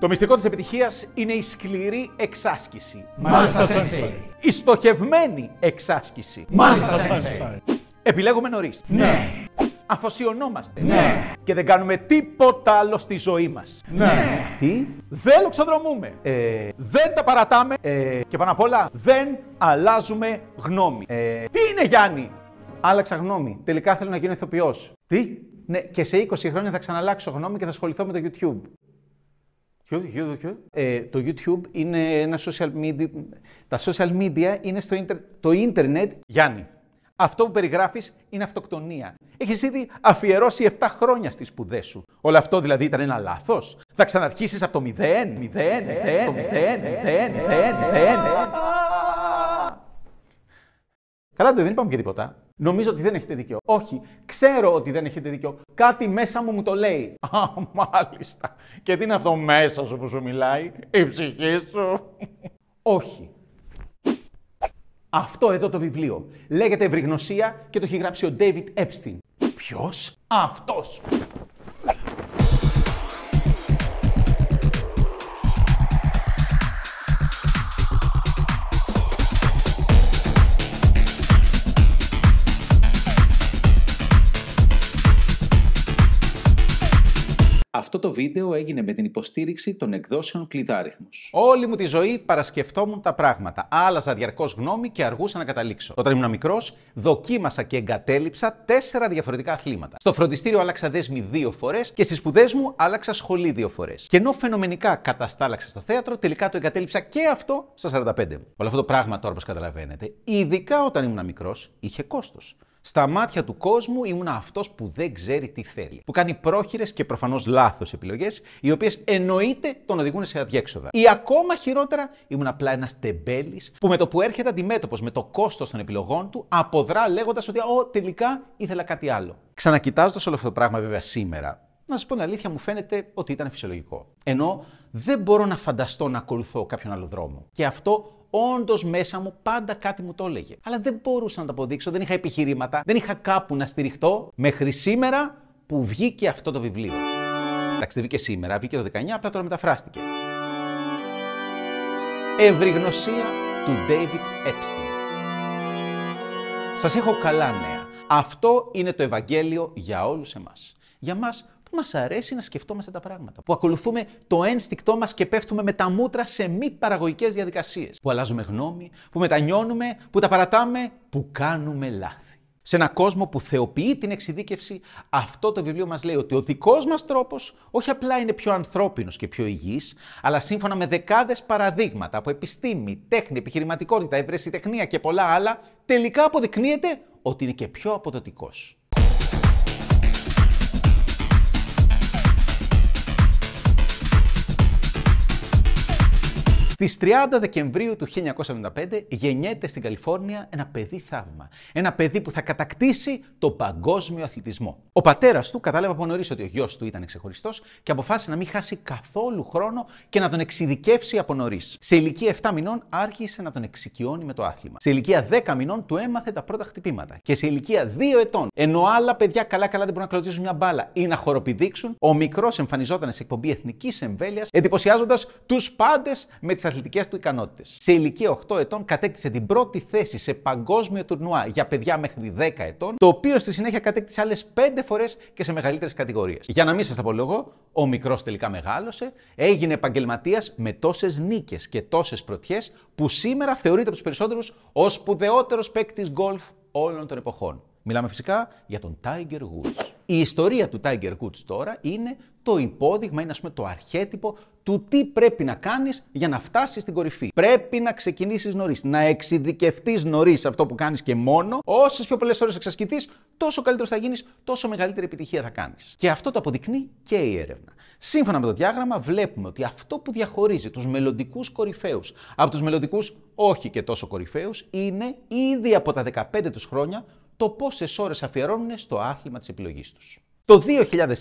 Το μυστικό της επιτυχίας είναι η σκληρή εξάσκηση. Μάλιστα, Η στοχευμένη εξάσκηση. Μάλιστα, Επιλέγουμε νωρίς. Ναι. Αφοσιωνόμαστε. Ναι. Και δεν κάνουμε τίποτα άλλο στη ζωή μας. Ναι. ναι. Τι. Δεν λοξοδρομούμε. Ε, δεν τα παρατάμε. Ε, και πάνω απ' όλα δεν αλλάζουμε γνώμη. Ε, τι είναι Γιάννη. Άλλαξα γνώμη. Τελικά θέλω να γίνω ηθοποιός. Τι. Ναι, και σε 20 χρόνια θα ξαναλλάξω γνώμη και θα ασχοληθώ με το YouTube. Ε, το YouTube είναι ένα social media. Τα social media είναι στο internet, το ίντερνετ, Γιάννη. Αυτό που περιγράφεις είναι αυτοκτονία. Έχεις ήδη αφιερώσει 7 χρόνια στις σπουδές σου. Όλο αυτό δηλαδή ήταν ένα λάθος. Θα ξαναρχίσεις από το 0, 0, 0, 0, 0, 0, 0. Καλά, δεν είπαμε και τίποτα. Νομίζω ότι δεν έχετε δίκιο. Όχι, ξέρω ότι δεν έχετε δίκιο. Κάτι μέσα μου μου το λέει. Α, μάλιστα. Και τι είναι αυτό μέσα σου που σου μιλάει, η ψυχή σου. Όχι. Αυτό εδώ το βιβλίο λέγεται Ευρυγνωσία και το έχει γράψει ο David Epstein. Ποιος? Αυτός. Αυτό το βίντεο έγινε με την υποστήριξη των εκδόσεων Κλειδάριθμου. Όλη μου τη ζωή παρασκεφτόμουν τα πράγματα. Άλλαζα διαρκώς γνώμη και αργούσα να καταλήξω. Όταν ήμουν μικρός, δοκίμασα και εγκατέλειψα τέσσερα διαφορετικά αθλήματα. Στο φροντιστήριο άλλαξα δέσμη δύο φορές και στις σπουδές μου άλλαξα σχολή δύο φορές. Και ενώ φαινομενικά καταστάλαξα στο θέατρο, τελικά το εγκατέλειψα και αυτό στα 45 μου. Όλο αυτό το πράγμα τώρα, όπως καταλαβαίνετε, ειδικά όταν ήμουν μικρός, είχε κόστος. Στα μάτια του κόσμου ήμουν αυτός που δεν ξέρει τι θέλει. Που κάνει πρόχειρες και προφανώς λάθος επιλογές, οι οποίες εννοείται τον οδηγούν σε αδιέξοδα. Ή ακόμα χειρότερα, ήμουν απλά ένας τεμπέλης που με το που έρχεται αντιμέτωπος με το κόστος των επιλογών του, αποδρά λέγοντας ότι Ω, τελικά ήθελα κάτι άλλο. Ξανακοιτάζοντας όλο αυτό το πράγμα βέβαια σήμερα, να σας πω την αλήθεια, μου φαίνεται ότι ήταν φυσιολογικό. Ενώ δεν μπορώ να φανταστώ να ακολουθώ κάποιον άλλο δρόμο. Και αυτό όντως μέσα μου πάντα κάτι μου το έλεγε. Αλλά δεν μπορούσα να το αποδείξω, δεν είχα επιχειρήματα, δεν είχα κάπου να στηριχτώ μέχρι σήμερα που βγήκε αυτό το βιβλίο. Εντάξει, βγήκε σήμερα, βγήκε το 19, απλά τώρα μεταφράστηκε. Ευρυγνωσία του David Epstein. Σας έχω καλά νέα. Αυτό είναι το Ευαγγέλιο για όλους εμάς. Για μας μας αρέσει να σκεφτόμαστε τα πράγματα. Που ακολουθούμε το ένστικτό μας και πέφτουμε με τα μούτρα σε μη παραγωγικές διαδικασίες. Που αλλάζουμε γνώμη, που μετανιώνουμε, που τα παρατάμε, που κάνουμε λάθη. Σε έναν κόσμο που θεοποιεί την εξειδίκευση, αυτό το βιβλίο μας λέει ότι ο δικός μας τρόπος όχι απλά είναι πιο ανθρώπινος και πιο υγιής, αλλά σύμφωνα με δεκάδες παραδείγματα από επιστήμη, τέχνη, επιχειρηματικότητα, ευρεσιτεχνία και πολλά άλλα, τελικά αποδεικνύεται ότι είναι και πιο αποδοτικός. Στις 30 Δεκεμβρίου του 1975 γεννιέται στην Καλιφόρνια ένα παιδί θαύμα. Ένα παιδί που θα κατακτήσει το παγκόσμιο αθλητισμό. Ο πατέρας του κατάλαβε από νωρίς ότι ο γιος του ήταν ξεχωριστός και αποφάσισε να μην χάσει καθόλου χρόνο και να τον εξειδικεύσει από νωρίς. Σε ηλικία 7 μηνών άρχισε να τον εξοικειώνει με το άθλημα. Σε ηλικία 10 μηνών του έμαθε τα πρώτα χτυπήματα. Και σε ηλικία 2 ετών, ενώ άλλα παιδιά καλά-καλά δεν μπορούν να κλωτήσουν μια μπάλα ή να χοροπηδήξουν, ο μικρός εμφανιζόταν σε εκπομπή εθνικής εμβέλειας εντυπωσιάζοντας τους πάντες με τις αθλητικές του ικανότητες. Σε ηλικία 8 ετών κατέκτησε την πρώτη θέση σε παγκόσμιο τουρνουά για παιδιά μέχρι 10 ετών, το οποίο στη συνέχεια κατέκτησε άλλες 5 φορές και σε μεγαλύτερες κατηγορίες. Για να μην σας τα πω λίγο, ο μικρός τελικά μεγάλωσε, έγινε επαγγελματίας με τόσες νίκες και τόσες πρωτιές, που σήμερα θεωρείται από τους περισσότερους ο σπουδαιότερος παίκτης γκολφ όλων των εποχών. Μιλάμε φυσικά για τον Tiger Woods. Η ιστορία του Tiger Woods τώρα είναι το υπόδειγμα, είναι ας πούμε το αρχέτυπο του τι πρέπει να κάνεις για να φτάσεις στην κορυφή. Πρέπει να ξεκινήσεις νωρίς, να εξειδικευτείς νωρίς αυτό που κάνεις και μόνο. Όσες πιο πολλές ώρες εξασκηθείς, τόσο καλύτερος θα γίνεις, τόσο μεγαλύτερη επιτυχία θα κάνεις. Και αυτό το αποδεικνύει και η έρευνα. Σύμφωνα με το διάγραμμα βλέπουμε ότι αυτό που διαχωρίζει τους μελλοντικούς κορυφαίους από τους μελλοντικούς όχι και τόσο κορυφαίους, είναι ήδη από τα 15 τους χρόνια το πόσες ώρες αφιερώνουν στο άθλημα της επιλογής τους. Το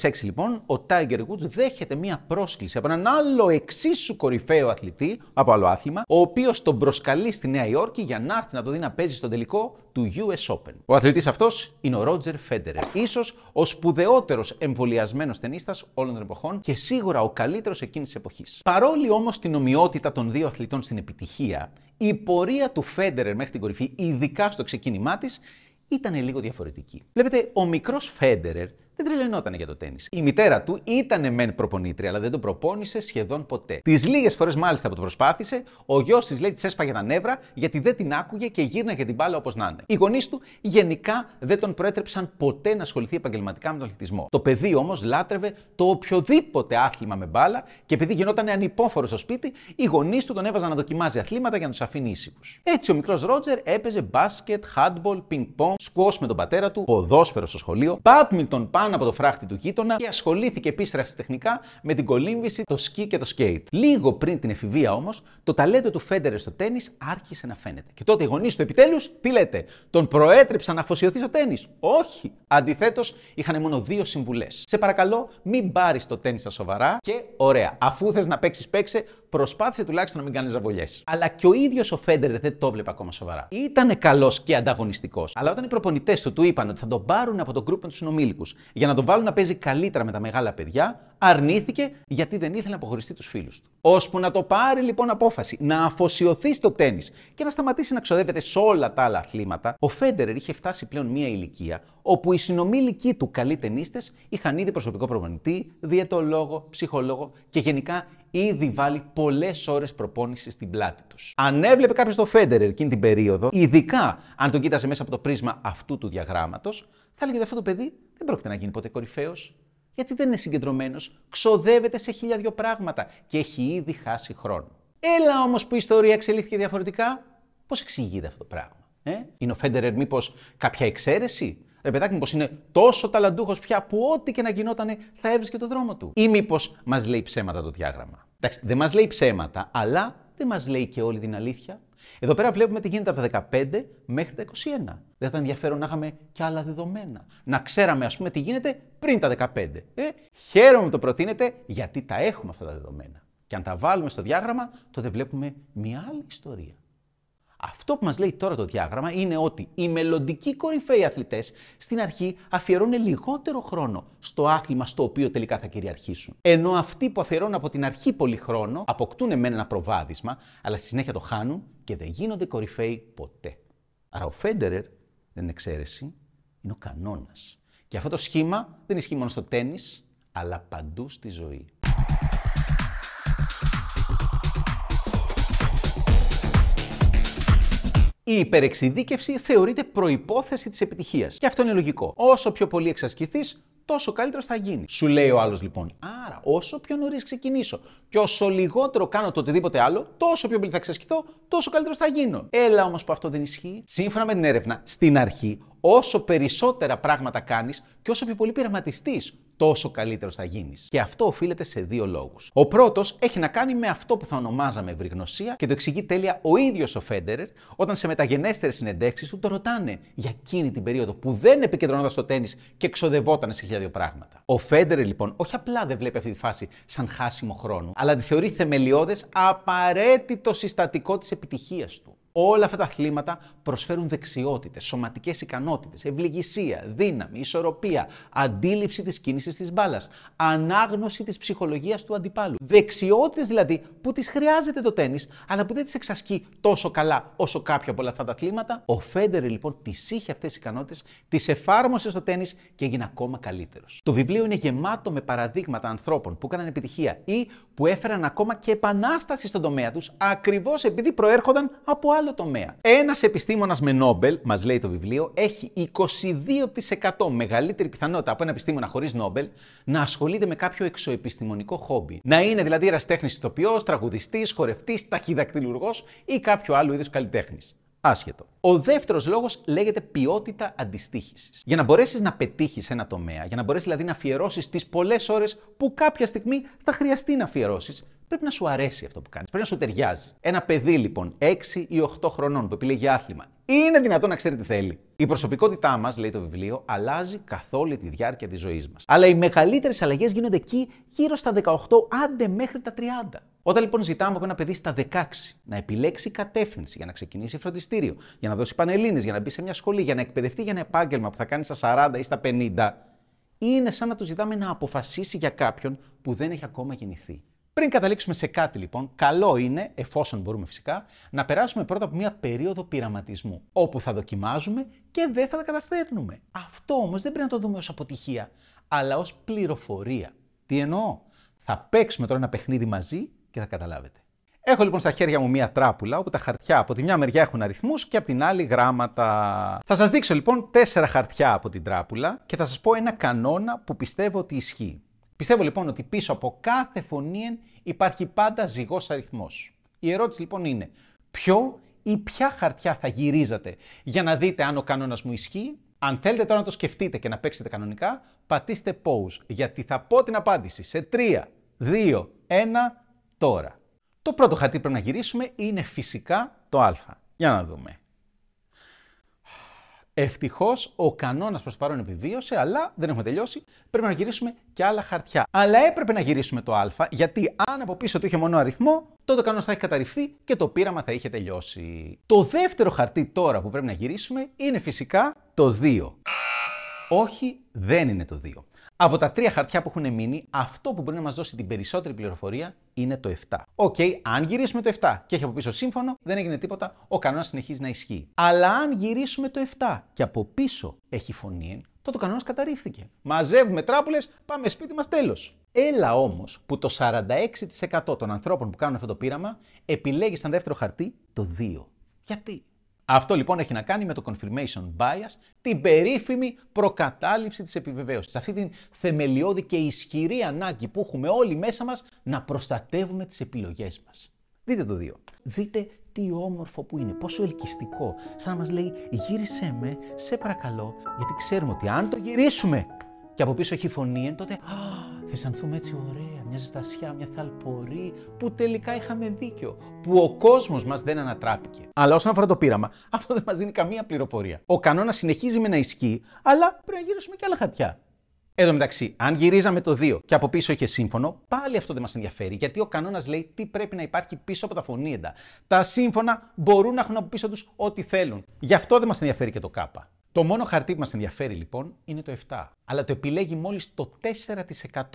2006 λοιπόν ο Tiger Woods δέχεται μία πρόσκληση από έναν άλλο εξίσου κορυφαίο αθλητή από άλλο άθλημα, ο οποίος τον προσκαλεί στη Νέα Υόρκη για να έρθει να το δει να παίζει στον τελικό του US Open. Ο αθλητής αυτός είναι ο Ρότζερ Federer, ίσως ο σπουδαιότερος εμβολιασμένος ταινίστα όλων των εποχών και σίγουρα ο καλύτερος εκείνης της εποχής. Παρόλη όμως την ομοιότητα των δύο αθλητών στην επιτυχία, η πορεία του Federer μέχρι την κορυφή, ειδικά στο ξεκίνημά της, ήταν λίγο διαφορετική. Βλέπετε, ο μικρός Φέντερερ δεν τρελαινόταν για το τέννη. Η μητέρα του ήταν μεν προπονήτρια, αλλά δεν τον προπόνησε σχεδόν ποτέ. Τις λίγες φορές μάλιστα που το προσπάθησε, ο γιος της λέει της έσπαγε τα νεύρα γιατί δεν την άκουγε και γύρναγε την μπάλα όπως να είναι. Οι γονείς του γενικά δεν τον προέτρεψαν ποτέ να ασχοληθεί επαγγελματικά με τον αθλητισμό. Το παιδί όμως λάτρευε το οποιοδήποτε άθλημα με μπάλα και επειδή γινόταν ανυπόφορο στο σπίτι, οι γονείς του τον έβαζαν να δοκιμάζει αθλήματα για να τους αφήνει ήσυχους. Έτσι ο μικρός Ρότζερ έπαιζε μπάσκετ, μπάσκετ, χάντμπολ, πινκ-πονγκ, σκουό με τον πατέρα του, ποδόσφαιρο στο σχολείο, badminton από το φράχτη του γείτονα και ασχολήθηκε επίστραση τεχνικά με την κολύμβηση, το σκι και το σκέιτ. Λίγο πριν την εφηβεία όμως, το ταλέντο του Φέντερε στο τέννη άρχισε να φαίνεται. Και τότε οι γονείς του επιτέλους τι λέτε, τον προέτρεψαν να αφοσιωθεί στο τέννη. Όχι! Αντιθέτως, είχαν μόνο δύο συμβουλές. Σε παρακαλώ, μην πάρεις το τέννη στα σοβαρά και ωραία. Αφού θες να παίξεις, παίξε προσπάθησε τουλάχιστον να μην κάνει ζαβολιές. Αλλά και ο ίδιος ο Φέντερ δεν το βλέπει ακόμα σοβαρά. Ήταν καλός και ανταγωνιστικός. Αλλά όταν οι προπονητές του του είπαν ότι θα τον πάρουν από τον γκρουπ με τους συνομήλικους για να τον βάλουν να παίζει καλύτερα με τα μεγάλα παιδιά, αρνήθηκε γιατί δεν ήθελε να αποχωριστεί τους φίλους του. Ώσπου να το πάρει λοιπόν απόφαση να αφοσιωθεί στο τέννη και να σταματήσει να ξοδεύεται σε όλα τα άλλα αθλήματα, ο Φέντερερ είχε φτάσει πλέον μια ηλικία όπου οι συνομήλικοι του καλοί ταινίστε είχαν ήδη προσωπικό προπονητή, διαιτολόγο, ψυχολόγο και γενικά ήδη βάλει πολλές ώρες προπόνησης στην πλάτη τους. Αν έβλεπε κάποιος τον Φέντερερ εκείνη την περίοδο, ειδικά αν τον κοίταζε μέσα από το πρίσμα αυτού του διαγράμματος, θα έλεγε ότι αυτό το παιδί δεν πρόκειται να γίνει ποτέ κορυφαίος γιατί δεν είναι συγκεντρωμένος, ξοδεύεται σε χίλια δυο πράγματα και έχει ήδη χάσει χρόνο. Έλα όμως που η ιστορία εξελίχθηκε διαφορετικά, πώς εξηγείται αυτό το πράγμα. Ε? Είναι ο Φέντερερ μήπως κάποια εξαίρεση, Ρε παιδάκι είναι τόσο ταλαντούχος πια που ό,τι και να γινότανε θα έβρισκε το δρόμο του. Ή μήπως μας λέει ψέματα το διάγραμμα. Εντάξει, δεν μας λέει ψέματα, αλλά δεν μας λέει και όλη την αλήθεια. Εδώ πέρα βλέπουμε τι γίνεται από τα 15 μέχρι τα 21. Δεν θα ήταν ενδιαφέρον να είχαμε και άλλα δεδομένα. Να ξέραμε, ας πούμε, τι γίνεται πριν τα 15. Ε, χαίρομαι που το προτείνετε, γιατί τα έχουμε αυτά τα δεδομένα. Και αν τα βάλουμε στο διάγραμμα, τότε βλέπουμε μια άλλη ιστορία. Αυτό που μας λέει τώρα το διάγραμμα είναι ότι οι μελλοντικοί κορυφαίοι αθλητές στην αρχή αφιερώνουν λιγότερο χρόνο στο άθλημα στο οποίο τελικά θα κυριαρχήσουν. Ενώ αυτοί που αφιερώνουν από την αρχή πολύ χρόνο αποκτούν με ένα προβάδισμα, αλλά στη συνέχεια το χάνουν και δεν γίνονται κορυφαίοι ποτέ. Άρα ο Φέντερερ δεν είναι εξαίρεση, είναι ο κανόνας. Και αυτό το σχήμα δεν ισχύει μόνο στο τέννις, αλλά παντού στη ζωή. Η υπερεξειδίκευση θεωρείται προπόθεση της επιτυχίας. Και αυτό είναι λογικό. Όσο πιο πολύ εξασκηθείς, τόσο καλύτερος θα γίνει. Σου λέει ο άλλος λοιπόν. Άρα, όσο πιο νωρίς ξεκινήσω και όσο λιγότερο κάνω το οτιδήποτε άλλο, τόσο πιο πολύ θα εξασκηθώ, τόσο καλύτερος θα γίνω. Έλα όμως που αυτό δεν ισχύει. Σύμφωνα με την έρευνα, στην αρχή, όσο περισσότερα πράγματα κάνεις και όσο πιο πολύ πειραματιστείς, τόσο καλύτερος θα γίνεις. Και αυτό οφείλεται σε δύο λόγους. Ο πρώτος έχει να κάνει με αυτό που θα ονομάζαμε ευρυγνωσία και το εξηγεί τέλεια ο ίδιος ο Φέντερερ όταν σε μεταγενέστερες συνεντεύξεις του το ρωτάνε για εκείνη την περίοδο που δεν επικεντρωνόταν στο τέννη και ξοδευόταν σε χιλιάδιο πράγματα. Ο Φέντερερ λοιπόν όχι απλά δεν βλέπει αυτή τη φάση σαν χάσιμο χρόνο, αλλά τη θεωρεί θεμελιώδες απαραίτητο συστατικό της επιτυχίας του. Όλα αυτά τα αθλήματα προσφέρουν δεξιότητες, σωματικές ικανότητες, ευληγησία, δύναμη, ισορροπία, αντίληψη της κίνησης της μπάλας, ανάγνωση της ψυχολογίας του αντιπάλου. Δεξιότητες δηλαδή που τις χρειάζεται το τέννη, αλλά που δεν τις εξασκεί τόσο καλά όσο κάποια από όλα αυτά τα αθλήματα. Ο Φέντερ λοιπόν τις είχε αυτές τις ικανότητες, τις εφάρμοσε στο τέννη και έγινε ακόμα καλύτερος. Το βιβλίο είναι γεμάτο με παραδείγματα ανθρώπων που έκαναν επιτυχία ή που έφεραν ακόμα και επανάσταση στον τομέα τους ακριβώς επειδή προέρχονταν από άλλο άλλο τομέα. Ένας επιστήμονας με Νόμπελ, μας λέει το βιβλίο, έχει 22% μεγαλύτερη πιθανότητα από ένα επιστήμονα χωρίς Νόμπελ να ασχολείται με κάποιο εξωεπιστημονικό χόμπι. Να είναι δηλαδή ερασιτέχνη ηθοποιός, τραγουδιστής, χορευτής, ταχυδακτηλουργός ή κάποιο άλλο είδος καλλιτέχνης. Άσχετο. Ο δεύτερος λόγος λέγεται ποιότητα αντιστοίχησης. Για να μπορέσεις να πετύχεις ένα τομέα, για να μπορέσεις δηλαδή να αφιερώσεις τις πολλές ώρες που κάποια στιγμή θα χρειαστεί να αφιερώσεις Πρέπει να σου αρέσει αυτό που κάνεις. Πρέπει να σου ταιριάζει. Ένα παιδί λοιπόν 6 ή 8 χρονών που επιλέγει άθλημα είναι δυνατόν να ξέρει τι θέλει. Η προσωπικότητά μας, λέει το βιβλίο, αλλάζει καθ' όλη τη διάρκεια της ζωής μας. Αλλά οι μεγαλύτερες αλλαγές γίνονται εκεί γύρω στα 18, άντε μέχρι τα 30. Όταν λοιπόν ζητάμε από ένα παιδί στα 16 να επιλέξει κατεύθυνση για να ξεκινήσει φροντιστήριο, για να δώσει πανελίνε, για να μπει σε μια σχολή, για να εκπαιδευτεί για ένα επάγγελμα που θα κάνει στα 40 ή στα 50, είναι σαν να του ζητάμε να αποφασίσει για κάποιον που δεν έχει ακόμα γεννηθεί. Πριν καταλήξουμε σε κάτι λοιπόν, καλό είναι, εφόσον μπορούμε φυσικά, να περάσουμε πρώτα από μια περίοδο πειραματισμού, όπου θα δοκιμάζουμε και δεν θα τα καταφέρνουμε. Αυτό όμως δεν πρέπει να το δούμε ως αποτυχία, αλλά ως πληροφορία. Τι εννοώ? Θα παίξουμε τώρα ένα παιχνίδι μαζί και θα καταλάβετε. Έχω λοιπόν στα χέρια μου μία τράπουλα όπου τα χαρτιά από τη μια μεριά έχουν αριθμούς και από την άλλη γράμματα. Θα σας δείξω λοιπόν τέσσερα χαρτιά από την τράπουλα και θα σας πω ένα κανόνα που πιστεύω ότι ισχύει. Πιστεύω λοιπόν ότι πίσω από κάθε φωνήεν υπάρχει πάντα ζυγός αριθμός. Η ερώτηση λοιπόν είναι ποιο ή ποια χαρτιά θα γυρίζατε για να δείτε αν ο κανόνας μου ισχύει. Αν θέλετε τώρα να το σκεφτείτε και να παίξετε κανονικά, πατήστε pause γιατί θα πω την απάντηση σε 3, 2, 1, τώρα. Το πρώτο χαρτί που πρέπει να γυρίσουμε είναι φυσικά το α. Για να δούμε. Ευτυχώς ο κανόνας προς παρόν επιβίωσε, αλλά δεν έχουμε τελειώσει. Πρέπει να γυρίσουμε και άλλα χαρτιά. Αλλά έπρεπε να γυρίσουμε το Α, γιατί αν από πίσω του είχε μόνο αριθμό, τότε ο κανόνας θα έχει καταρριφθεί και το πείραμα θα είχε τελειώσει. Το δεύτερο χαρτί τώρα που πρέπει να γυρίσουμε είναι φυσικά το 2. Όχι, δεν είναι το 2. Από τα τρία χαρτιά που έχουν μείνει, αυτό που μπορεί να μας δώσει την περισσότερη πληροφορία είναι το 7. Οκ, αν γυρίσουμε το 7 και έχει από πίσω σύμφωνο, δεν έγινε τίποτα, ο κανόνας συνεχίζει να ισχύει. Αλλά αν γυρίσουμε το 7 και από πίσω έχει φωνή, τότε ο κανόνας καταρρίφθηκε. Μαζεύουμε τράπουλες, πάμε σπίτι μας, τέλος. Έλα όμως που το 46% των ανθρώπων που κάνουν αυτό το πείραμα επιλέγει σαν δεύτερο χαρτί το 2. Γιατί? Αυτό λοιπόν έχει να κάνει με το confirmation bias, την περίφημη προκατάληψη της επιβεβαίωσης. Αυτή την θεμελιώδη και ισχυρή ανάγκη που έχουμε όλοι μέσα μας να προστατεύουμε τις επιλογές μας. Δείτε το δύο. Δείτε τι όμορφο που είναι, πόσο ελκυστικό. Σαν να μας λέει γύρισέ με, σε παρακαλώ, γιατί ξέρουμε ότι αν το γυρίσουμε και από πίσω έχει φωνή, τότε θα αισθανθούμε έτσι ωραία, μια ζεστασιά, μια θαλπορή, που τελικά είχαμε δίκιο, που ο κόσμος μας δεν ανατράπηκε. Αλλά όσον αφορά το πείραμα, αυτό δεν μας δίνει καμία πληροφορία. Ο κανόνας συνεχίζει με να ισχύει, αλλά πρέπει να γυρίσουμε και άλλα χαρτιά. Εδώ τω μεταξύ, αν γυρίζαμε το 2 και από πίσω είχε σύμφωνο, πάλι αυτό δεν μας ενδιαφέρει, γιατί ο κανόνας λέει τι πρέπει να υπάρχει πίσω από τα φωνήεντα. Τα σύμφωνα μπορούν να έχουν από πίσω τους ό,τι θέλουν. Γι' αυτό δεν μας ενδιαφέρει και το κάπα. Το μόνο χαρτί που μας ενδιαφέρει λοιπόν είναι το 7. Αλλά το επιλέγει μόλις το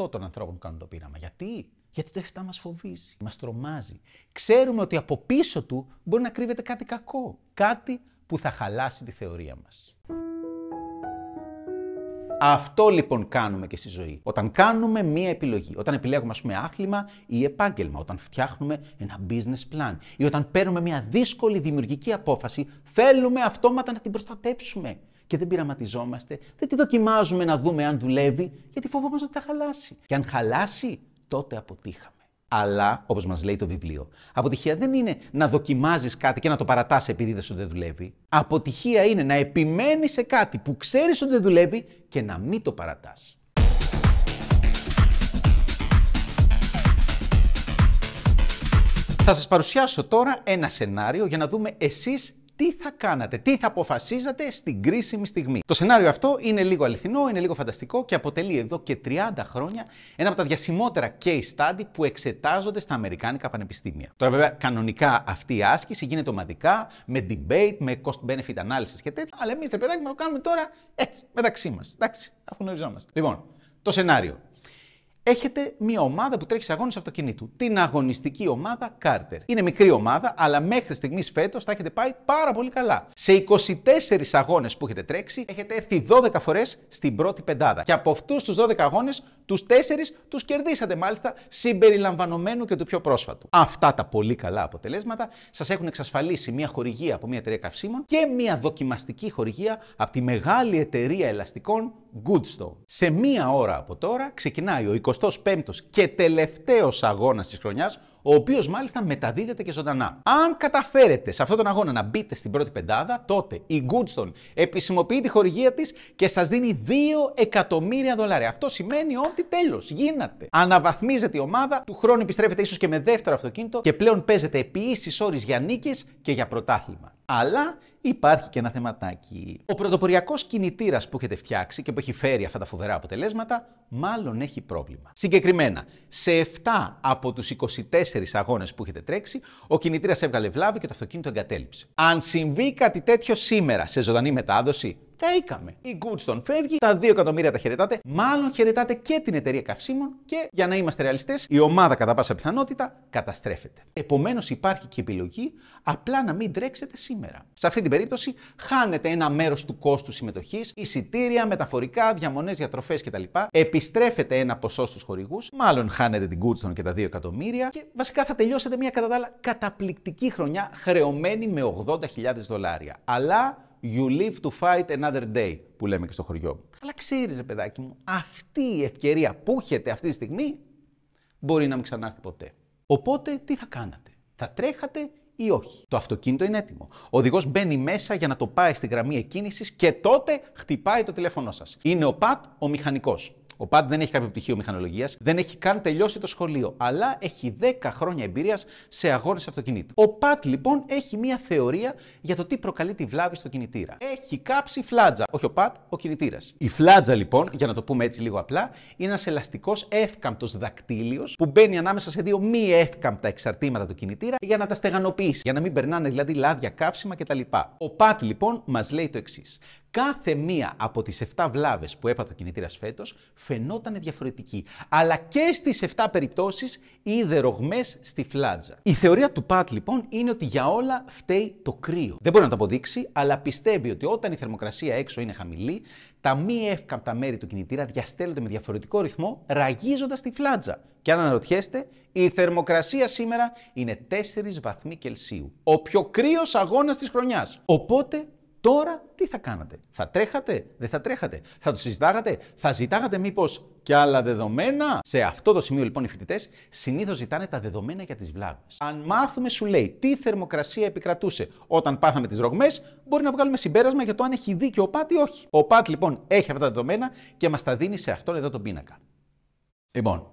4% των ανθρώπων που κάνουν το πείραμα. Γιατί? Γιατί το 7 μας φοβίζει, μας τρομάζει. Ξέρουμε ότι από πίσω του μπορεί να κρύβεται κάτι κακό. Κάτι που θα χαλάσει τη θεωρία μας. Αυτό λοιπόν κάνουμε και στη ζωή. Όταν κάνουμε μία επιλογή, όταν επιλέγουμε ας πούμε άθλημα ή επάγγελμα, όταν φτιάχνουμε ένα business plan ή όταν παίρνουμε μία δύσκολη δημιουργική απόφαση, θέλουμε αυτόματα να την προστατέψουμε και δεν πειραματιζόμαστε, δεν τη δοκιμάζουμε να δούμε αν δουλεύει, γιατί φοβόμαστε ότι θα χαλάσει. Και αν χαλάσει, τότε αποτύχαμε. Αλλά, όπως μας λέει το βιβλίο, αποτυχία δεν είναι να δοκιμάζεις κάτι και να το παρατάς επειδή δεν σου δεν δουλεύει. Αποτυχία είναι να επιμένεις σε κάτι που ξέρεις ότι δεν δουλεύει και να μην το παρατάς. Θα σας παρουσιάσω τώρα ένα σενάριο για να δούμε εσείς τι θα κάνατε, τι θα αποφασίζατε στην κρίσιμη στιγμή. Το σενάριο αυτό είναι λίγο αληθινό, είναι λίγο φανταστικό και αποτελεί εδώ και 30 χρόνια ένα από τα διασημότερα case study που εξετάζονται στα Αμερικάνικα πανεπιστήμια. Τώρα, βέβαια, κανονικά αυτή η άσκηση γίνεται ομαδικά, με debate, με cost-benefit analysis και τέτοια, αλλά εμείς τρεπεδάκι να το κάνουμε τώρα έτσι, μεταξύ μας. Εντάξει, αφού γνωριζόμαστε. Λοιπόν, το σενάριο έχετε μια ομάδα που τρέχει σε αγώνες αυτοκινήτου. Την αγωνιστική ομάδα Κάρτερ. Είναι μικρή ομάδα, αλλά μέχρι στιγμής φέτος τα έχετε πάει πάρα πολύ καλά. Σε 24 αγώνες που έχετε τρέξει, έχετε έρθει 12 φορές στην πρώτη πεντάδα. Και από αυτούς τους 12 αγώνες, τους 4 τους κερδίσατε μάλιστα συμπεριλαμβανομένου και του πιο πρόσφατου. Αυτά τα πολύ καλά αποτελέσματα σας έχουν εξασφαλίσει μια χορηγία από μια εταιρεία καυσίμων και μια δοκιμαστική χορηγία από τη μεγάλη εταιρεία ελαστικών σε μία ώρα από τώρα ξεκινάει ο 25ος και τελευταίος αγώνας της χρονιάς, ο οποίος μάλιστα μεταδίδεται και ζωντανά. Αν καταφέρετε σε αυτόν τον αγώνα να μπείτε στην πρώτη πεντάδα, τότε η Goodstone επισημοποιεί τη χορηγία της και σας δίνει 2 εκατομμύρια δολάρια. Αυτό σημαίνει ότι τέλος, γίνατε. Αναβαθμίζεται η ομάδα, του χρόνου επιστρέφετε ίσως και με δεύτερο αυτοκίνητο και πλέον παίζεται επί ίσης για νίκες και για πρωτάθλημα αλλά υπάρχει και ένα θεματάκι. Ο πρωτοποριακός κινητήρας που έχετε φτιάξει και που έχει φέρει αυτά τα φοβερά αποτελέσματα, μάλλον έχει πρόβλημα. Συγκεκριμένα, σε 7 από τους 24 αγώνες που έχετε τρέξει, ο κινητήρας έβγαλε βλάβη και το αυτοκίνητο εγκατέλειψε. Αν συμβεί κάτι τέτοιο σήμερα σε ζωντανή μετάδοση, καήκαμε. Η Goodstone φεύγει, τα 2 εκατομμύρια τα χαιρετάτε. Μάλλον χαιρετάτε και την εταιρεία καυσίμων και για να είμαστε ρεαλιστές, η ομάδα κατά πάσα πιθανότητα καταστρέφεται. Επομένως υπάρχει και επιλογή απλά να μην τρέξετε σήμερα. Σε αυτή την περίπτωση χάνετε ένα μέρος του κόστου συμμετοχής, εισιτήρια, μεταφορικά, διαμονές, διατροφές κτλ. Επιστρέφετε ένα ποσό στους χορηγούς, μάλλον χάνετε την Goodstone και τα 2 εκατομμύρια και βασικά θα τελειώσετε μια κατά καταπληκτική χρονιά χρεωμένη με 80.000 δολάρια. Αλλά You live to fight another day, που λέμε και στο χωριό Αλλά ξέρεις, παιδάκι μου, αυτή η ευκαιρία που έχετε αυτή τη στιγμή μπορεί να μην ξανάρθει ποτέ. Οπότε τι θα κάνατε, θα τρέχατε ή όχι. Το αυτοκίνητο είναι έτοιμο. Ο οδηγός μπαίνει μέσα για να το πάει στη γραμμή εκκίνησης και τότε χτυπάει το τηλέφωνό σας. Είναι ο Πατ, ο μηχανικός. Ο Πατ δεν έχει κάποιο πτυχίο μηχανολογίας, δεν έχει καν τελειώσει το σχολείο, αλλά έχει 10 χρόνια εμπειρίας σε αγώνες αυτοκινήτου. Ο Πατ λοιπόν έχει μία θεωρία για το τι προκαλεί τη βλάβη στο κινητήρα. Έχει κάψει φλάτζα. Όχι ο Πατ, ο κινητήρας. Η φλάτζα λοιπόν, για να το πούμε έτσι λίγο απλά, είναι ένας ελαστικός εύκαμπτος δακτήλιο που μπαίνει ανάμεσα σε δύο μη εύκαμπτα εξαρτήματα του κινητήρα για να τα στεγανοποιήσει, για να μην περνάνε δηλαδή λάδια, καύσιμα κτλ. Ο Πατ λοιπόν μας λέει το εξής. Κάθε μία από τις 7 βλάβες που έπαθε ο κινητήρας φέτος φαινόταν διαφορετική, αλλά και στις 7 περιπτώσεις είδε ρογμές στη φλάτζα. Η θεωρία του Πατ λοιπόν είναι ότι για όλα φταίει το κρύο. Δεν μπορεί να το αποδείξει, αλλά πιστεύει ότι όταν η θερμοκρασία έξω είναι χαμηλή, τα μη εύκαμπτα μέρη του κινητήρα διαστέλλονται με διαφορετικό ρυθμό, ραγίζοντας τη φλάτζα. Και αν αναρωτιέστε, η θερμοκρασία σήμερα είναι 4 βαθμοί Κελσίου. Ο πιο κρύος αγώνας της χρονιάς. Οπότε Τώρα τι θα κάνατε, θα τρέχατε, δεν θα τρέχατε, θα το συζητάγατε, θα ζητάγατε μήπως και άλλα δεδομένα. Σε αυτό το σημείο λοιπόν οι φοιτητές συνήθως ζητάνε τα δεδομένα για τις βλάβες. Αν μάθουμε, σου λέει, τι θερμοκρασία επικρατούσε όταν πάθαμε τις ρογμές, μπορεί να βγάλουμε συμπέρασμα για το αν έχει δίκιο ο Πάτ ή όχι. Ο Πάτ λοιπόν έχει αυτά τα δεδομένα και μας τα δίνει σε αυτόν εδώ τον πίνακα. Λοιπόν,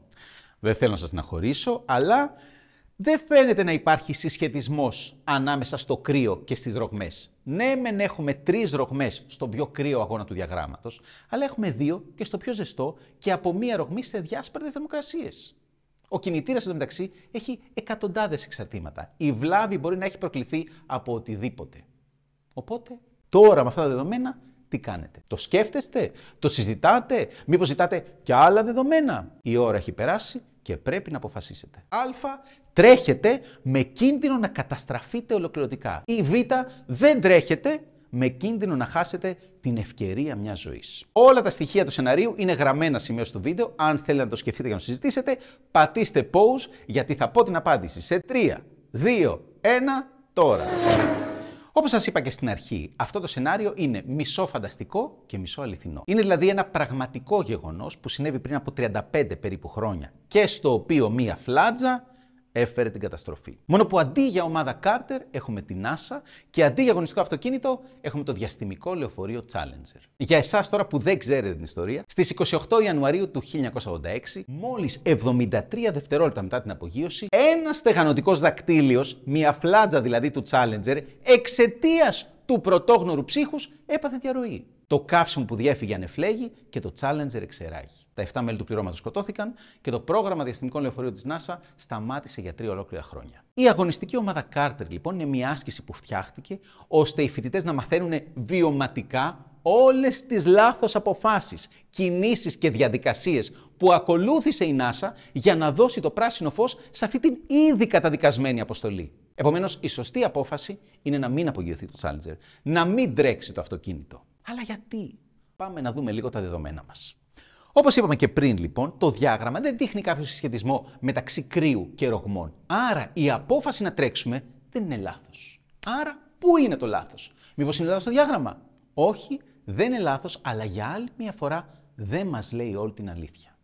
δεν θέλω να σας αναχωρήσω, αλλά δεν φαίνεται να υπάρχει συσχετισμός ανάμεσα στο κρύο και στις ρογμές. Ναι, μεν έχουμε τρεις ρογμές στον πιο κρύο αγώνα του διαγράμματος, αλλά έχουμε δύο και στο πιο ζεστό και από μία ρογμή σε διάσπαρτες θερμοκρασίες. Ο κινητήρας εδώ μεταξύ έχει εκατοντάδες εξαρτήματα. Η βλάβη μπορεί να έχει προκληθεί από οτιδήποτε. Οπότε, τώρα με αυτά τα δεδομένα, τι κάνετε. Το σκέφτεστε, το συζητάτε, μήπως ζητάτε και άλλα δεδομένα. Η ώρα έχει περάσει, και πρέπει να αποφασίσετε. Α. Τρέχετε με κίνδυνο να καταστραφείτε ολοκληρωτικά. Ή Β. Δεν τρέχετε με κίνδυνο να χάσετε την ευκαιρία μιας ζωής. Όλα τα στοιχεία του σεναρίου είναι γραμμένα σημείο στο βίντεο. Αν θέλετε να το σκεφτείτε και να το συζητήσετε, πατήστε pause γιατί θα πω την απάντηση σε 3, 2, 1, τώρα. Όπως σας είπα και στην αρχή, αυτό το σενάριο είναι μισό φανταστικό και μισό αληθινό. Είναι δηλαδή ένα πραγματικό γεγονός που συνέβη πριν από 35 περίπου χρόνια και στο οποίο μία φλάτζα έφερε την καταστροφή. Μόνο που αντί για ομάδα Κάρτερ έχουμε την NASA και αντί για αγωνιστικό αυτοκίνητο έχουμε το διαστημικό λεωφορείο Challenger. Για εσάς τώρα που δεν ξέρετε την ιστορία, στις 28 Ιανουαρίου του 1986, μόλις 73 δευτερόλεπτα μετά την απογείωση, ένας στεγανοτικός δακτύλιος, μια φλάτζα δηλαδή του Challenger, εξαιτίας του πρωτόγνωρου ψύχους, έπαθε διαρροή. Το καύσιμο που διέφυγε ανεφλέγει και το Challenger εξεράγει. Τα 7 μέλη του πληρώματος σκοτώθηκαν και το πρόγραμμα διαστημικών λεωφορείων της NASA σταμάτησε για τρία ολόκληρα χρόνια. Η αγωνιστική ομάδα Carter, λοιπόν είναι μια άσκηση που φτιάχτηκε ώστε οι φοιτητές να μαθαίνουν βιωματικά όλες τις λάθος αποφάσεις, κινήσεις και διαδικασίες που ακολούθησε η NASA για να δώσει το πράσινο φως σε αυτή την ήδη καταδικασμένη αποστολή. Επομένως, η σωστή απόφαση είναι να μην απογειωθεί το Challenger, να μην τρέξει το αυτοκίνητο. Αλλά γιατί. Πάμε να δούμε λίγο τα δεδομένα μας. Όπως είπαμε και πριν λοιπόν, το διάγραμμα δεν δείχνει κάποιο συσχετισμό μεταξύ κρύου και ρογμών. Άρα η απόφαση να τρέξουμε δεν είναι λάθος. Άρα πού είναι το λάθος. Μήπως είναι λάθος το διάγραμμα. Όχι, δεν είναι λάθος, αλλά για άλλη μια φορά δεν μας λέει όλη την αλήθεια.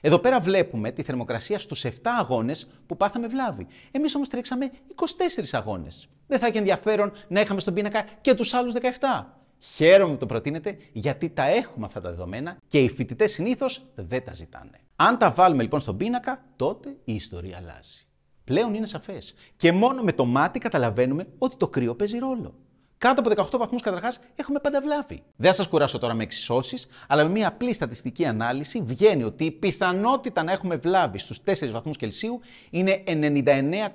Εδώ πέρα βλέπουμε τη θερμοκρασία στους 7 αγώνες που πάθαμε βλάβη. Εμείς όμως τρέξαμε 24 αγώνες. Δεν θα έχει ενδιαφέρον να είχαμε στον πίνακα και τους άλλους 17. Χαίρομαι που το προτείνετε γιατί τα έχουμε αυτά τα δεδομένα και οι φοιτητές συνήθως δεν τα ζητάνε. Αν τα βάλουμε λοιπόν στον πίνακα, τότε η ιστορία αλλάζει. Πλέον είναι σαφές. Και μόνο με το μάτι καταλαβαίνουμε ότι το κρύο παίζει ρόλο. Κάτω από 18 βαθμούς καταρχάς έχουμε πάντα βλάβη. Δεν σας κουράσω τώρα με εξισώσεις, αλλά με μια απλή στατιστική ανάλυση βγαίνει ότι η πιθανότητα να έχουμε βλάβη στους 4 βαθμούς Κελσίου είναι 99,4%.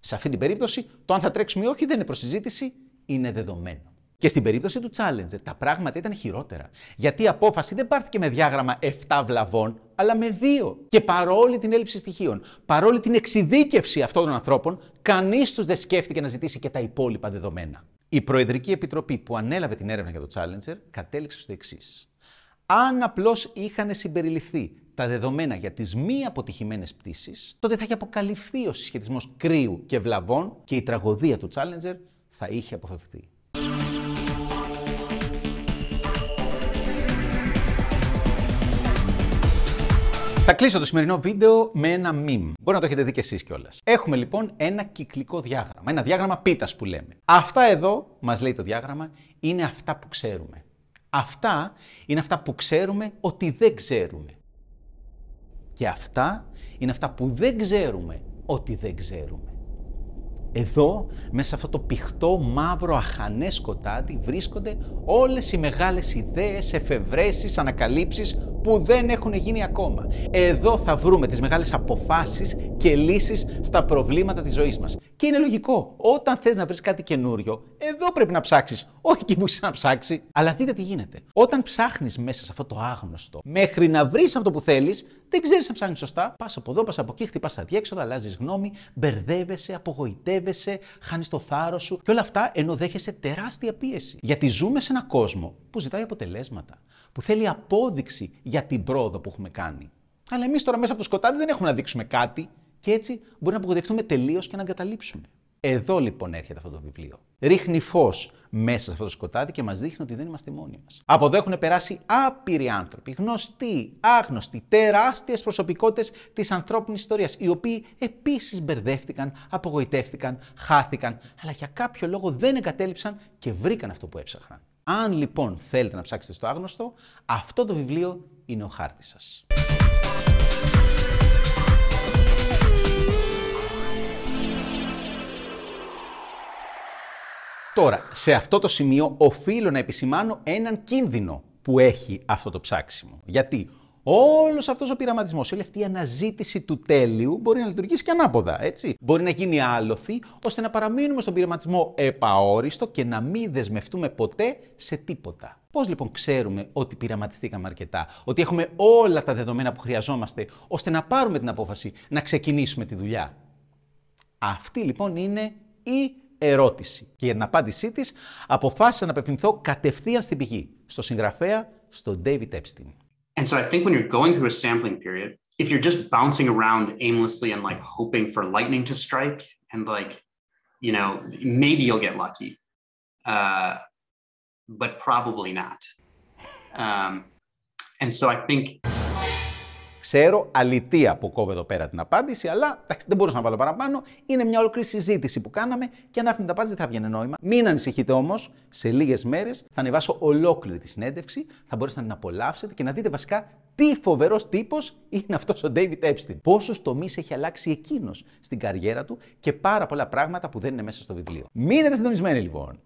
Σε αυτή την περίπτωση, το αν θα τρέξουμε ή όχι δεν είναι προσυζήτηση, είναι δεδομένο. Και στην περίπτωση του Challenger τα πράγματα ήταν χειρότερα. Γιατί η απόφαση δεν πάρθηκε με διάγραμμα 7 βλαβών, αλλά με 2. Και παρόλη την έλλειψη στοιχείων, παρόλη την εξειδίκευση αυτών των ανθρώπων, κανείς τους δεν σκέφτηκε να ζητήσει και τα υπόλοιπα δεδομένα. Η Προεδρική Επιτροπή που ανέλαβε την έρευνα για το Challenger κατέληξε στο εξής. Αν απλώς είχαν συμπεριληφθεί τα δεδομένα για τις μη αποτυχημένες πτήσεις, τότε θα είχε αποκαλυφθεί ο συσχετισμός κρύου και βλαβών και η τραγωδία του Challenger θα είχε αποφευθεί. Θα κλείσω το σημερινό βίντεο με ένα meme. Μπορεί να το έχετε δει κι εσείς κιόλας. Έχουμε λοιπόν ένα κυκλικό διάγραμμα. Ένα διάγραμμα πίτας που λέμε. Αυτά εδώ, μας λέει το διάγραμμα, είναι αυτά που ξέρουμε. Αυτά είναι αυτά που ξέρουμε ότι δεν ξέρουμε. Και αυτά είναι αυτά που δεν ξέρουμε ότι δεν ξέρουμε. Εδώ, μέσα σε αυτό το πηχτό, μαύρο, αχανές σκοτάδι, βρίσκονται όλες οι μεγάλες ιδέες, εφευρέσεις, ανακαλύψεις που δεν έχουν γίνει ακόμα. Εδώ θα βρούμε τις μεγάλες αποφάσεις και λύσεις στα προβλήματα της ζωής μας. Και είναι λογικό. Όταν θες να βρεις κάτι καινούριο, εδώ πρέπει να ψάξεις. Όχι εκεί που είσαι να ψάξει. Αλλά δείτε τι γίνεται. Όταν ψάχνεις μέσα σε αυτό το άγνωστο, μέχρι να βρεις αυτό που θέλεις, δεν ξέρεις να ψάχνεις σωστά. Πας από εδώ, πας από εκεί, χτυπάς αδιέξοδα, αλλάζεις γνώμη, μπερδεύεσαι, απογοητεύεσαι, χάνεις το θάρρος σου. Και όλα αυτά ενώ δέχεσαι τεράστια πίεση. Γιατί ζούμε σε έναν κόσμο που ζητάει αποτελέσματα, που θέλει απόδειξη για την πρόοδο που έχουμε κάνει. Αλλά εμείς τώρα μέσα από το σκοτάδι δεν έχουμε να δείξουμε κάτι. Και έτσι μπορεί να απογοητευτούμε τελείως και να εγκαταλείψουμε. Εδώ λοιπόν έρχεται αυτό το βιβλίο. Ρίχνει φως μέσα σε αυτό το σκοτάδι και μας δείχνει ότι δεν είμαστε μόνοι μας. Από εδώ έχουν περάσει άπειροι άνθρωποι, γνωστοί, άγνωστοι, τεράστιες προσωπικότητες της ανθρώπινης ιστορίας, οι οποίοι επίσης μπερδεύτηκαν, απογοητεύτηκαν, χάθηκαν, αλλά για κάποιο λόγο δεν εγκατέλειψαν και βρήκαν αυτό που έψαχναν. Αν λοιπόν θέλετε να ψάξετε στο άγνωστο, αυτό το βιβλίο είναι ο χάρτης σας. Τώρα, σε αυτό το σημείο οφείλω να επισημάνω έναν κίνδυνο που έχει αυτό το ψάξιμο. Γιατί Όλος αυτός ο πειραματισμός, όλη αυτή η αναζήτηση του τέλειου μπορεί να λειτουργήσει και ανάποδα, έτσι. Μπορεί να γίνει άλοθη ώστε να παραμείνουμε στον πειραματισμό επαόριστο και να μην δεσμευτούμε ποτέ σε τίποτα. Πώς λοιπόν ξέρουμε ότι πειραματιστήκαμε αρκετά, ότι έχουμε όλα τα δεδομένα που χρειαζόμαστε ώστε να πάρουμε την απόφαση να ξεκινήσουμε τη δουλειά. Αυτή λοιπόν είναι η ερώτηση. Και για την απάντησή της αποφάσισα να απευθυνθώ κατευθείαν στην πηγή, στο συγγραφέα, στον David Epstein. And so I think when you're going through a sampling period, if you're just bouncing around aimlessly and like hoping for lightning to strike and like, you know, maybe you'll get lucky, uh, but probably not. Um, and so I think Ξέρω αλητία που κόβω εδώ πέρα την απάντηση, αλλά εντάξει, δεν μπορούσα να βάλω παραπάνω. Είναι μια ολόκληρη συζήτηση που κάναμε και αν άφηνε την απάντηση δεν θα βγαίνει νόημα. Μην ανησυχείτε όμως, σε λίγες μέρες θα ανεβάσω ολόκληρη τη συνέντευξη, θα μπορέσετε να την απολαύσετε και να δείτε βασικά τι φοβερός τύπος είναι αυτός ο David Epstein. Πόσους τομείς έχει αλλάξει εκείνος στην καριέρα του και πάρα πολλά πράγματα που δεν είναι μέσα στο βιβλίο. Μείνετε συντονισμένοι λοιπόν.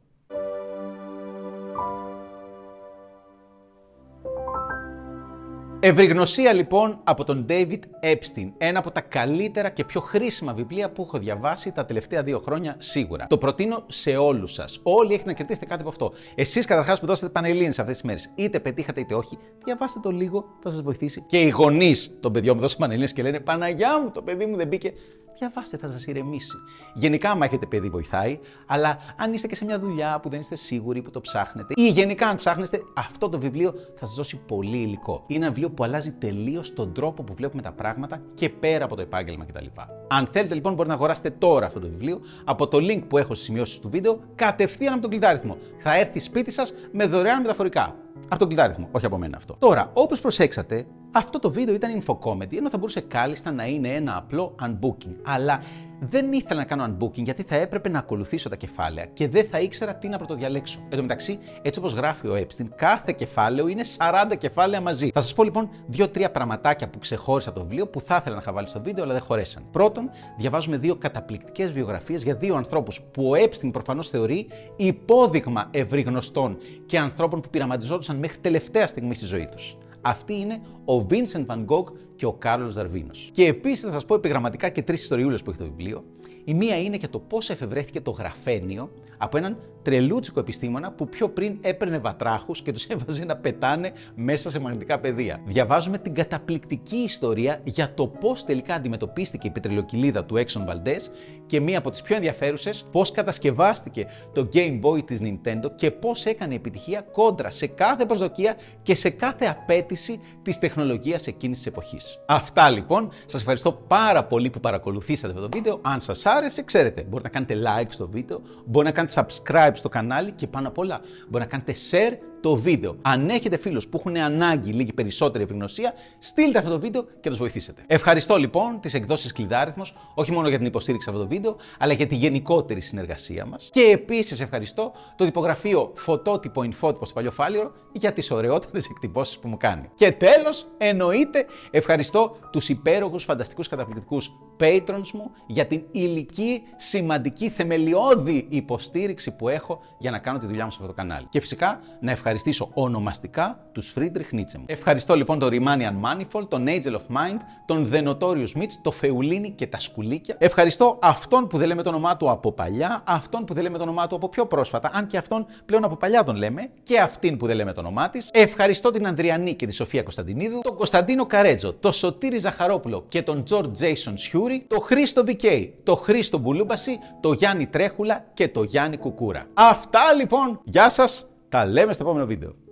Ευρυγνωσία λοιπόν από τον David Epstein, ένα από τα καλύτερα και πιο χρήσιμα βιβλία που έχω διαβάσει τα τελευταία δύο χρόνια σίγουρα. Το προτείνω σε όλους σας. Όλοι έχετε να κερδίσετε κάτι από αυτό. Εσείς καταρχάς που δώσατε πανελίνε αυτές τις μέρες, είτε πετύχατε είτε όχι, διαβάστε το λίγο, θα σας βοηθήσει. Και οι γονείς των παιδιών μου δώσουν πανελίνε και λένε Παναγιά μου, το παιδί μου δεν μπήκε διαβάστε, θα σας ηρεμήσει. Γενικά, άμα έχετε παιδί, βοηθάει, αλλά αν είστε και σε μια δουλειά που δεν είστε σίγουροι, που το ψάχνετε, ή γενικά αν ψάχνεστε, αυτό το βιβλίο θα σας δώσει πολύ υλικό. Είναι ένα βιβλίο που αλλάζει τελείως τον τρόπο που βλέπουμε τα πράγματα και πέρα από το επάγγελμα κτλ. Αν θέλετε λοιπόν, μπορείτε να αγοράσετε τώρα αυτό το βιβλίο από το link που έχω στις σημειώσεις του βίντεο, κατευθείαν από τον κλειδάριθμο. Θα έρθει σπίτι σας με δωρεάν μεταφορικά. Από τον κλειδάριθμο, όχι από μένα αυτό. Τώρα, όπως προσέξατε, αυτό το βίντεο ήταν infocomedy, ενώ θα μπορούσε κάλλιστα να είναι ένα απλό unbooking. Αλλά δεν ήθελα να κάνω unbooking γιατί θα έπρεπε να ακολουθήσω τα κεφάλαια και δεν θα ήξερα τι να πρωτοδιαλέξω. Εν τω μεταξύ, έτσι όπως γράφει ο Epstein, κάθε κεφάλαιο είναι 40 κεφάλαια μαζί. Θα σας πω λοιπόν δύο-τρία πραγματάκια που ξεχώρισα από το βιβλίο που θα ήθελα να είχα βάλει στο βίντεο αλλά δεν χωρέσαν. Πρώτον, διαβάζουμε δύο καταπληκτικές βιογραφίες για δύο ανθρώπους που ο Epstein προφανώς θεωρεί υπόδειγμα ευρυγνωστών και ανθρώπων που πειραματιζόντουσαν μέχρι τελευταία στιγμή στη ζωή τους. Αυτοί είναι ο Vincent Van Gogh και ο Κάρλος Δαρβίνος. Και επίσης θα σας πω επιγραμματικά και τρεις ιστοριούλες που έχει το βιβλίο. Η μία είναι για το πώς εφευρέθηκε το γραφένιο από έναν τρελούτσικο επιστήμονα που πιο πριν έπαιρνε βατράχους και τους έβαζε να πετάνε μέσα σε μαγνητικά πεδία. Διαβάζουμε την καταπληκτική ιστορία για το πώς τελικά αντιμετωπίστηκε η πετρελοκυλίδα του Exxon Valdez και μία από τις πιο ενδιαφέρουσες, πώς κατασκευάστηκε το Game Boy της Nintendo και πώς έκανε επιτυχία κόντρα σε κάθε προσδοκία και σε κάθε απέτηση της τεχνολογίας εκείνης της εποχής. Αυτά λοιπόν. Σας ευχαριστώ πάρα πολύ που παρακολουθήσατε αυτό το βίντεο. Αν σας άρεσε, ξέρετε, μπορείτε να κάνετε like στο βίντεο, μπορείτε να κάνετε subscribe στο κανάλι και πάνω απ' όλα μπορεί να κάνετε share το βίντεο. Αν έχετε φίλους που έχουν ανάγκη λίγη περισσότερη ευγνωσία, στείλτε αυτό το βίντεο και τους βοηθήσετε. Ευχαριστώ λοιπόν τις εκδόσεις Κλειδάριθμο, όχι μόνο για την υποστήριξη αυτό το βίντεο, αλλά για τη γενικότερη συνεργασία μας. Και επίσης ευχαριστώ το τυπογραφείο Φωτότυπο Ινφότυπο στο παλιό Φάλιρο για τις ωραιότερες εκτυπώσεις που μου κάνει. Και τέλος, εννοείται, ευχαριστώ τους υπέροχους φανταστικούς, καταπληκτικούς patrons μου για την ηλική, σημαντική, θεμελιώδη υποστήριξη που έχω για να κάνω τη δουλειά μου σε το κανάλι. Και φυσικά να ευχαριστώ ευχαριστήσω ονομαστικά τους Φρίντριχ Νίτσε μου. Ευχαριστώ λοιπόν τον Rimanian Manifold, τον Angel of Mind, τον The Notorious Mitch, το Φεουλίνι και τα σκουλίκια. Ευχαριστώ αυτόν που δεν λέμε το όνομά του από παλιά, αυτόν που δεν λέμε το όνομά του από πιο πρόσφατα, αν και αυτόν πλέον από παλιά τον λέμε, και αυτήν που δεν λέμε το όνομά της. Ευχαριστώ την Ανδριανή και τη Σοφία Κωνσταντινίδου, τον Κωνσταντίνο Καρέτζο, τον Σωτήρη Ζαχαρόπουλο και τον Τζορτ Jason Σιούρι, τον Χρήστο Βικέη, τον Χρήστο Μπουλούμπαση, τον Γιάννη Τρέχουλα και τον Γιάννη Κουκούρα. Αυτά λοιπόν, γεια σας! Τα λέμε στο επόμενο βίντεο.